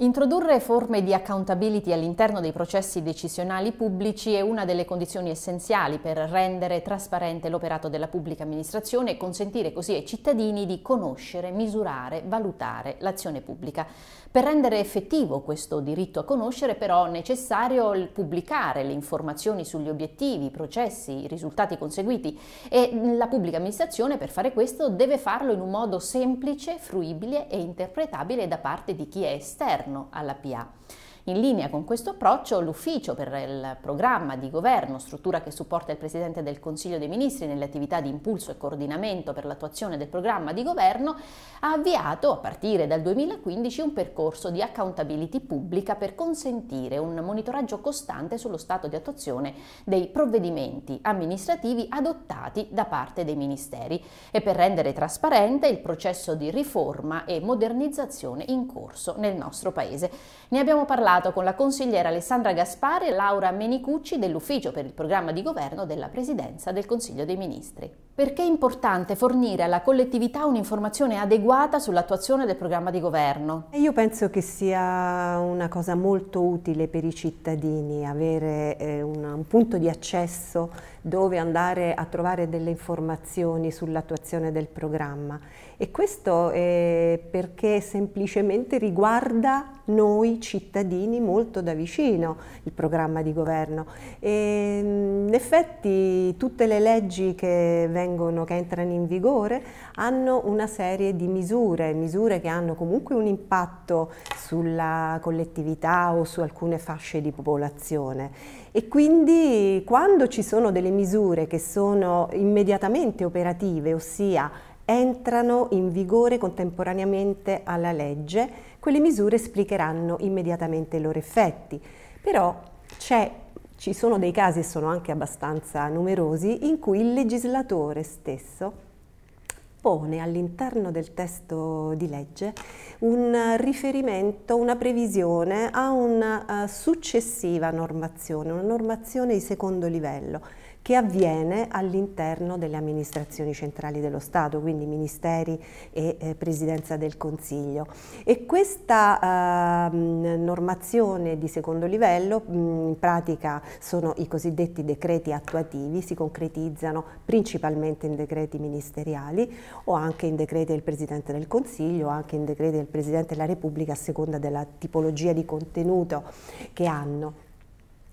Introdurre forme di accountability all'interno dei processi decisionali pubblici è una delle condizioni essenziali per rendere trasparente l'operato della pubblica amministrazione e consentire così ai cittadini di conoscere, misurare, valutare l'azione pubblica. Per rendere effettivo questo diritto a conoscere però è necessario pubblicare le informazioni sugli obiettivi, i processi, i risultati conseguiti e la pubblica amministrazione per fare questo deve farlo in un modo semplice, fruibile e interpretabile da parte di chi è esterno alla PA. In linea con questo approccio, l'Ufficio per il programma di governo, struttura che supporta il Presidente del Consiglio dei Ministri nelle attività di impulso e coordinamento per l'attuazione del programma di governo, ha avviato, a partire dal 2015, un percorso di accountability pubblica per consentire un monitoraggio costante sullo stato di attuazione dei provvedimenti amministrativi adottati da parte dei ministeri e per rendere trasparente il processo di riforma e modernizzazione in corso nel nostro Paese. Ne abbiamo parlato parlato con la consigliera Alessandra Gaspari e Laura Menicucci dell'Ufficio per il programma di governo della Presidenza del Consiglio dei Ministri perché è importante fornire alla collettività un'informazione adeguata sull'attuazione del programma di governo. Io penso che sia una cosa molto utile per i cittadini avere eh, un, punto di accesso dove andare a trovare delle informazioni sull'attuazione del programma e questo è perché semplicemente riguarda noi cittadini molto da vicino il programma di governo. E in effetti tutte le leggi che vengono vengono, che entrano in vigore hanno una serie di misure, misure che hanno comunque un impatto sulla collettività o su alcune fasce di popolazione. E quindi quando ci sono delle misure che sono immediatamente operative, ossia entrano in vigore contemporaneamente alla legge, quelle misure esplicheranno immediatamente i loro effetti. Però c'è ci sono dei casi, e sono anche abbastanza numerosi, in cui il legislatore stesso pone all'interno del testo di legge un riferimento, una previsione a una eh, successiva normazione, una normazione di secondo livello che avviene all'interno delle amministrazioni centrali dello Stato, quindi ministeri e eh, presidenza del Consiglio. E questa eh, normazione di secondo livello, mh, in pratica sono i cosiddetti decreti attuativi, si concretizzano principalmente in decreti ministeriali o anche in decreti del Presidente del Consiglio, anche in decreti del Presidente della Repubblica a seconda della tipologia di contenuto che hanno.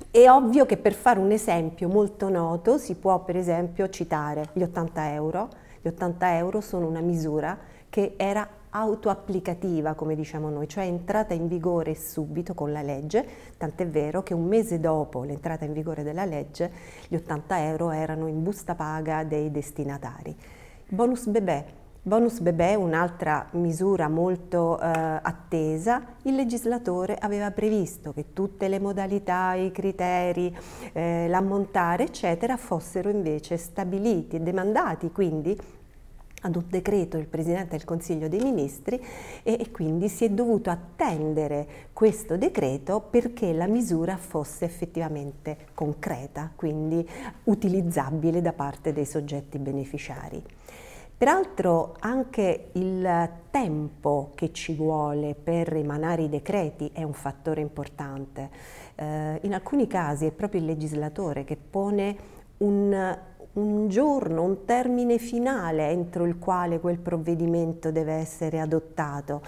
È ovvio che per fare un esempio molto noto si può per esempio citare gli 80 euro. Gli 80 euro sono una misura che era autoapplicativa, come diciamo noi, cioè entrata in vigore subito con la legge, tant'è vero che un mese dopo l'entrata in vigore della legge gli 80 euro erano in busta paga dei destinatari. Bonus bebè Bonus bebè, un'altra misura molto eh, attesa, il legislatore aveva previsto che tutte le modalità, i criteri, eh, l'ammontare, eccetera, fossero invece stabiliti e demandati quindi ad un decreto del Presidente del Consiglio dei Ministri e, e, quindi si è dovuto attendere questo decreto perché la misura fosse effettivamente concreta, quindi utilizzabile da parte dei soggetti beneficiari. Peraltro anche il tempo che ci vuole per emanare i decreti è un fattore importante. Eh, in alcuni casi è proprio il legislatore che pone un, un giorno, un termine finale entro il quale quel provvedimento deve essere adottato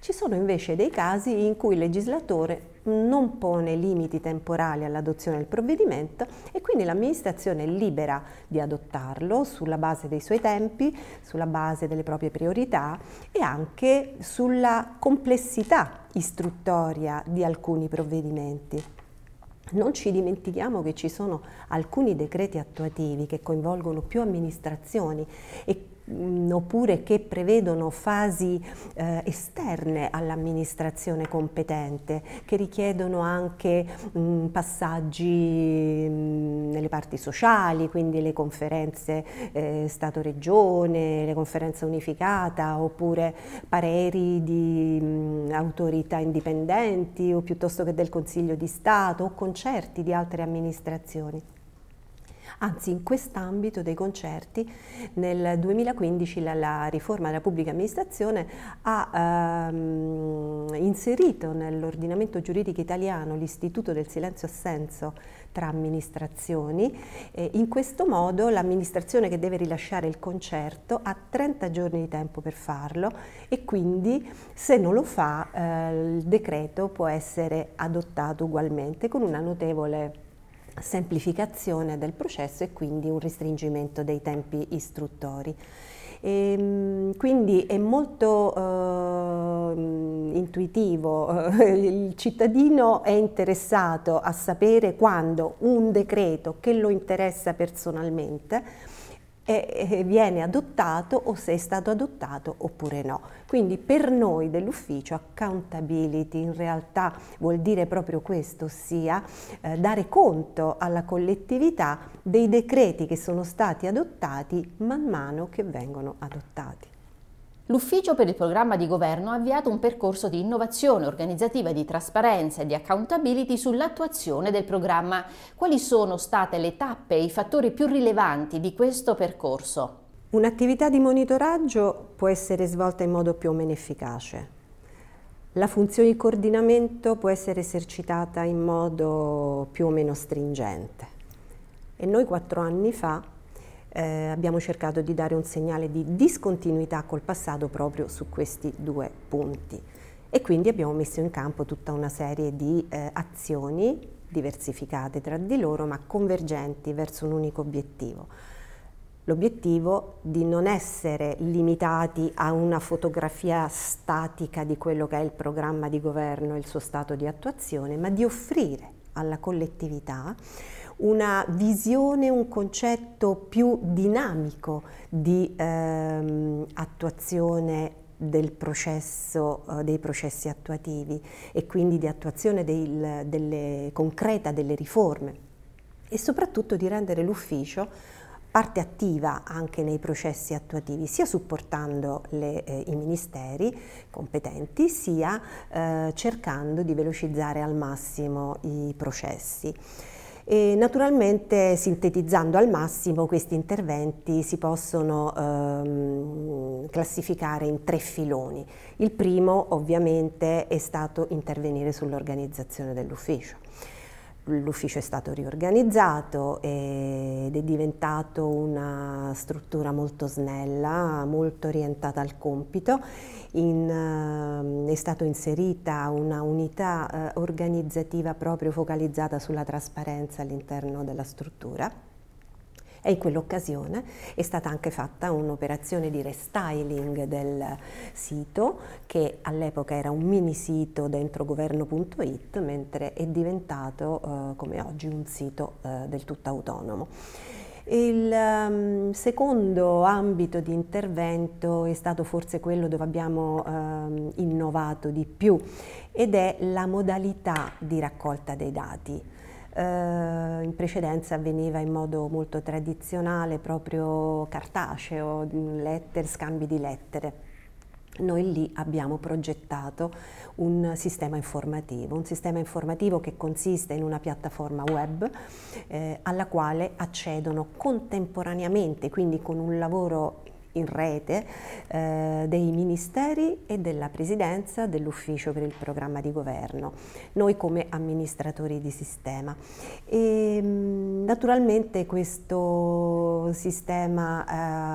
ci sono invece dei casi in cui il legislatore non pone limiti temporali all'adozione del provvedimento e quindi l'amministrazione è libera di adottarlo sulla base dei suoi tempi, sulla base delle proprie priorità e anche sulla complessità istruttoria di alcuni provvedimenti. Non ci dimentichiamo che ci sono alcuni decreti attuativi che coinvolgono più amministrazioni e Mm, oppure che prevedono fasi eh, esterne all'amministrazione competente, che richiedono anche mh, mm, passaggi mh, mm, nelle parti sociali, quindi le conferenze eh, Stato-Regione, le conferenze unificata, oppure pareri di mh, autorità indipendenti o piuttosto che del Consiglio di Stato o concerti di altre amministrazioni. Anzi, in quest'ambito dei concerti, nel 2015 la, la riforma della pubblica amministrazione ha ehm, inserito nell'ordinamento giuridico italiano l'istituto del silenzio-assenso tra amministrazioni. Eh, in questo modo l'amministrazione che deve rilasciare il concerto ha 30 giorni di tempo per farlo e quindi se non lo fa eh, il decreto può essere adottato ugualmente con una notevole semplificazione del processo e quindi un restringimento dei tempi istruttori. E, ehm, quindi è molto eh, intuitivo, eh, il cittadino è interessato a sapere quando un decreto che lo interessa personalmente eh, viene adottato o se è stato adottato oppure no. Quindi per noi dell'ufficio accountability in realtà vuol dire proprio questo, ossia eh, dare conto alla collettività dei decreti che sono stati adottati man mano che vengono adottati. L'Ufficio per il programma di governo ha avviato un percorso di innovazione organizzativa di trasparenza e di accountability sull'attuazione del programma. Quali sono state le tappe e i fattori più rilevanti di questo percorso? Un'attività di monitoraggio può essere svolta in modo più o meno efficace. La funzione di coordinamento può essere esercitata in modo più o meno stringente. E noi quattro anni fa eh, abbiamo cercato di dare un segnale di discontinuità col passato proprio su questi due punti e quindi abbiamo messo in campo tutta una serie di eh, azioni diversificate tra di loro ma convergenti verso un unico obiettivo. L'obiettivo di non essere limitati a una fotografia statica di quello che è il programma di governo e il suo stato di attuazione, ma di offrire alla collettività una visione, un concetto più dinamico di ehm, attuazione Processo, eh, dei processi attuativi e quindi di attuazione del, delle, concreta delle riforme e soprattutto di rendere l'ufficio parte attiva anche nei processi attuativi, sia supportando le, eh, i ministeri competenti, sia eh, cercando di velocizzare al massimo i processi. E naturalmente sintetizzando al massimo questi interventi si possono ehm, classificare in tre filoni. Il primo ovviamente è stato intervenire sull'organizzazione dell'ufficio l'ufficio è stato riorganizzato ed è diventato una struttura molto snella, molto orientata al compito. In, ehm, è stata inserita una unità eh, organizzativa proprio focalizzata sulla trasparenza all'interno della struttura e in quell'occasione è stata anche fatta un'operazione di restyling del sito che all'epoca era un mini sito dentro governo.it mentre è diventato eh, come oggi un sito eh, del tutto autonomo. Il um, secondo ambito di intervento è stato forse quello dove abbiamo um, innovato di più ed è la modalità di raccolta dei dati. Eh, in precedenza avveniva in modo molto tradizionale, proprio cartaceo, letter, scambi di lettere. Noi lì abbiamo progettato un sistema informativo, un sistema informativo che consiste in una piattaforma web eh, alla quale accedono contemporaneamente, quindi con un lavoro in rete eh, dei ministeri e della presidenza dell'ufficio per il programma di governo, noi come amministratori di sistema. E, mm, naturalmente questo sistema eh,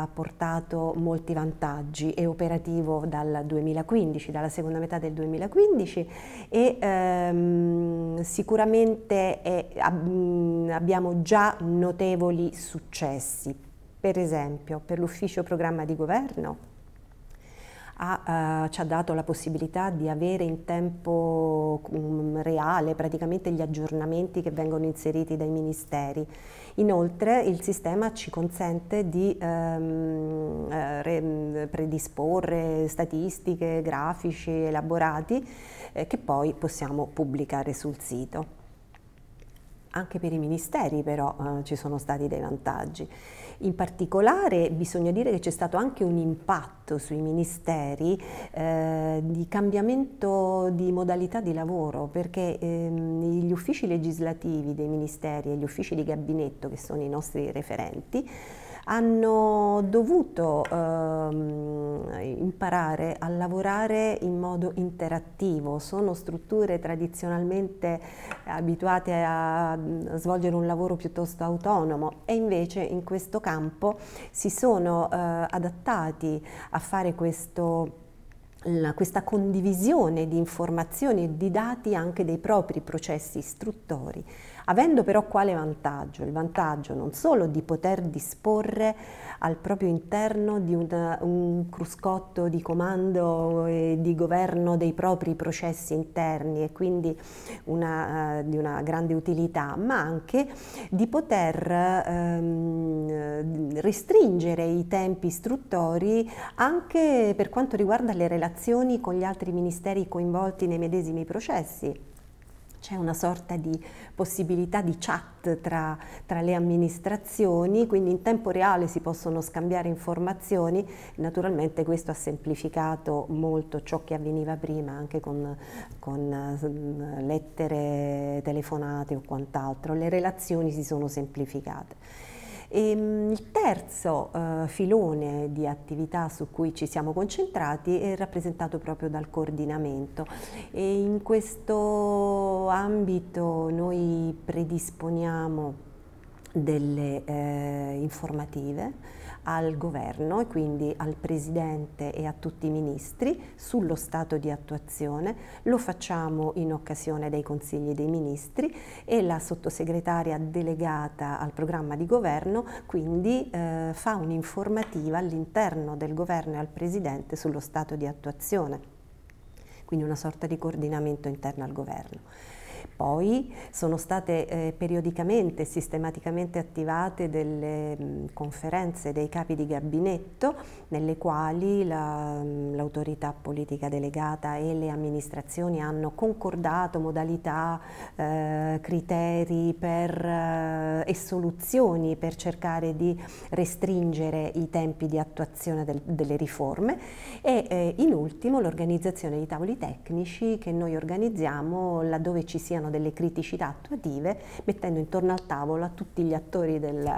ha portato molti vantaggi, è operativo dal 2015, dalla seconda metà del 2015 e ehm, sicuramente è, ab mm, abbiamo già notevoli successi per esempio per l'ufficio programma di governo ha, uh, ci ha dato la possibilità di avere in tempo um, reale praticamente gli aggiornamenti che vengono inseriti dai ministeri. Inoltre il sistema ci consente di um, re, mm, predisporre statistiche, grafici elaborati eh, che poi possiamo pubblicare sul sito anche per i ministeri però eh, ci sono stati dei vantaggi. In particolare bisogna dire che c'è stato anche un impatto sui ministeri eh, di cambiamento di modalità di lavoro perché ehm, gli uffici legislativi dei ministeri e gli uffici di gabinetto che sono i nostri referenti hanno dovuto eh, imparare a lavorare in modo interattivo, sono strutture tradizionalmente abituate a svolgere un lavoro piuttosto autonomo e invece in questo campo si sono eh, adattati a fare questo questa condivisione di informazioni e di dati anche dei propri processi istruttori avendo però quale vantaggio? Il vantaggio non solo di poter disporre al proprio interno di una, un cruscotto di comando e di governo dei propri processi interni e quindi una, uh, di una grande utilità, ma anche di poter um, restringere i tempi istruttori anche per quanto riguarda le relazioni con gli altri ministeri coinvolti nei medesimi processi c'è una sorta di possibilità di chat tra, tra, le amministrazioni, quindi in tempo reale si possono scambiare informazioni. Naturalmente questo ha semplificato molto ciò che avveniva prima, anche con, con lettere telefonate o quant'altro. Le relazioni si sono semplificate. E mm, il terzo eh, filone di attività su cui ci siamo concentrati è rappresentato proprio dal coordinamento e in questo ambito noi predisponiamo delle eh, informative al governo e quindi al Presidente e a tutti i ministri sullo stato di attuazione, lo facciamo in occasione dei consigli dei ministri e la sottosegretaria delegata al programma di governo quindi eh, fa un'informativa all'interno del governo e al Presidente sullo stato di attuazione, quindi una sorta di coordinamento interno al governo. Poi sono state eh, periodicamente, sistematicamente attivate delle mh, mm, conferenze dei capi di gabinetto nelle quali mm, l'autorità politica delegata e le amministrazioni hanno concordato modalità, eh, criteri per, eh, e soluzioni per cercare di restringere i tempi di attuazione del, delle riforme e eh, in ultimo l'organizzazione di tavoli tecnici che noi organizziamo laddove ci siano abbiano delle criticità attuative, mettendo intorno al tavolo a tutti gli attori del,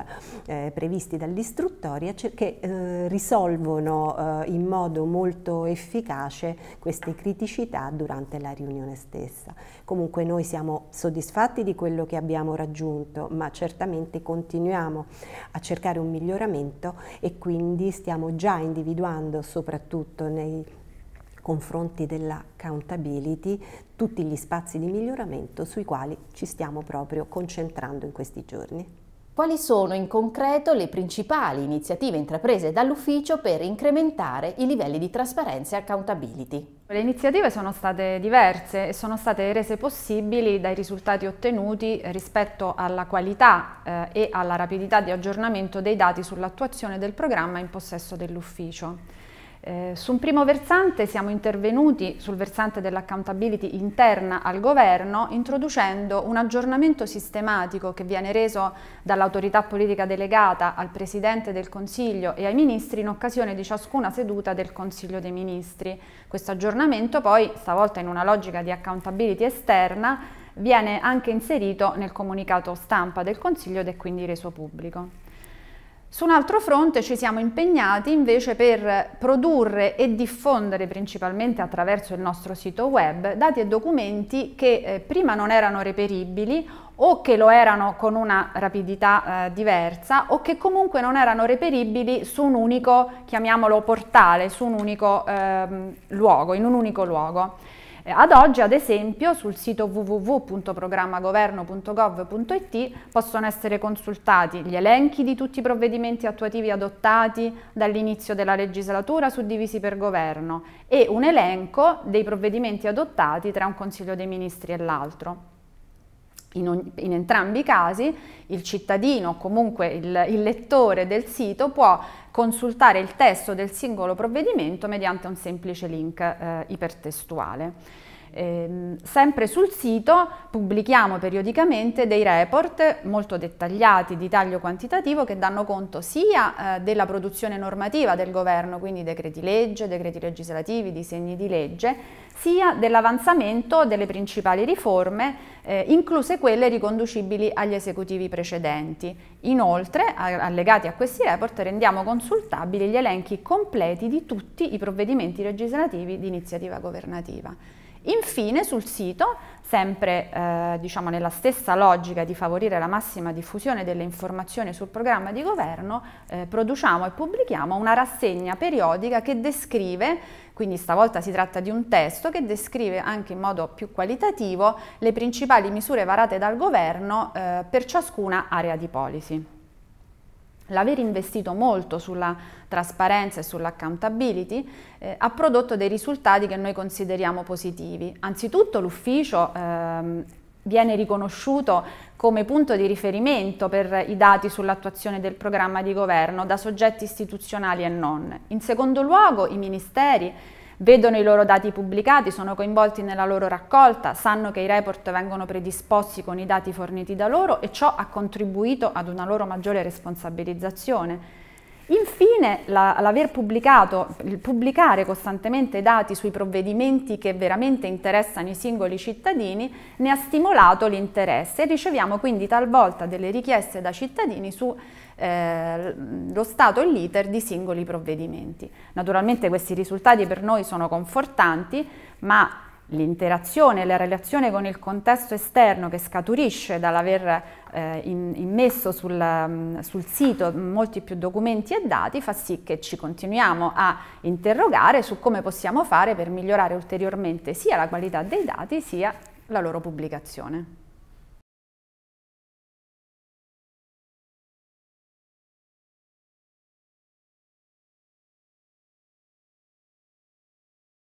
eh, previsti dall'istruttoria cioè che eh, risolvono eh, in modo molto efficace queste criticità durante la riunione stessa. Comunque noi siamo soddisfatti di quello che abbiamo raggiunto, ma certamente continuiamo a cercare un miglioramento e quindi stiamo già individuando soprattutto nei confronti dell'accountability tutti gli spazi di miglioramento sui quali ci stiamo proprio concentrando in questi giorni. Quali sono in concreto le principali iniziative intraprese dall'ufficio per incrementare i livelli di trasparenza e accountability? Le iniziative sono state diverse e sono state rese possibili dai risultati ottenuti rispetto alla qualità eh, e alla rapidità di aggiornamento dei dati sull'attuazione del programma in possesso dell'ufficio. Eh, su un primo versante siamo intervenuti sul versante dell'accountability interna al governo introducendo un aggiornamento sistematico che viene reso dall'autorità politica delegata al Presidente del Consiglio e ai Ministri in occasione di ciascuna seduta del Consiglio dei Ministri. Questo aggiornamento poi, stavolta in una logica di accountability esterna, viene anche inserito nel comunicato stampa del Consiglio ed è quindi reso pubblico. Su un altro fronte ci siamo impegnati invece per produrre e diffondere principalmente attraverso il nostro sito web dati e documenti che eh, prima non erano reperibili o che lo erano con una rapidità eh, diversa o che comunque non erano reperibili su un unico, chiamiamolo portale, su un unico eh, luogo, in un unico luogo. Eh, ad oggi, ad esempio, sul sito www.programmagoverno.gov.it possono essere consultati gli elenchi di tutti i provvedimenti attuativi adottati dall'inizio della legislatura suddivisi per governo e un elenco dei provvedimenti adottati tra un Consiglio dei Ministri e l'altro. In, ogni, in, entrambi i casi il cittadino o comunque il, il, lettore del sito può consultare il testo del singolo provvedimento mediante un semplice link eh, ipertestuale. Eh, sempre sul sito pubblichiamo periodicamente dei report molto dettagliati di taglio quantitativo che danno conto sia eh, della produzione normativa del governo, quindi decreti legge, decreti legislativi, disegni di legge, sia dell'avanzamento delle principali riforme, eh, incluse quelle riconducibili agli esecutivi precedenti. Inoltre, allegati a questi report, rendiamo consultabili gli elenchi completi di tutti i provvedimenti legislativi di iniziativa governativa. Infine sul sito, sempre eh, diciamo nella stessa logica di favorire la massima diffusione delle informazioni sul programma di governo, eh, produciamo e pubblichiamo una rassegna periodica che descrive, quindi stavolta si tratta di un testo, che descrive anche in modo più qualitativo le principali misure varate dal governo eh, per ciascuna area di policy. L'aver investito molto sulla trasparenza e sull'accountability eh, ha prodotto dei risultati che noi consideriamo positivi. Anzitutto l'ufficio ehm, viene riconosciuto come punto di riferimento per i dati sull'attuazione del programma di governo da soggetti istituzionali e non. In secondo luogo i ministeri vedono i loro dati pubblicati, sono coinvolti nella loro raccolta, sanno che i report vengono predisposti con i dati forniti da loro e ciò ha contribuito ad una loro maggiore responsabilizzazione. Infine, la, l'aver pubblicato, il pubblicare costantemente dati sui provvedimenti che veramente interessano i singoli cittadini ne ha stimolato l'interesse e riceviamo quindi talvolta delle richieste da cittadini su eh, lo stato e l'iter di singoli provvedimenti. Naturalmente questi risultati per noi sono confortanti, ma l'interazione, la relazione con il contesto esterno che scaturisce dall'aver eh, immesso sul, mm, sul, sito molti più documenti e dati fa sì che ci continuiamo a interrogare su come possiamo fare per migliorare ulteriormente sia la qualità dei dati sia la loro pubblicazione.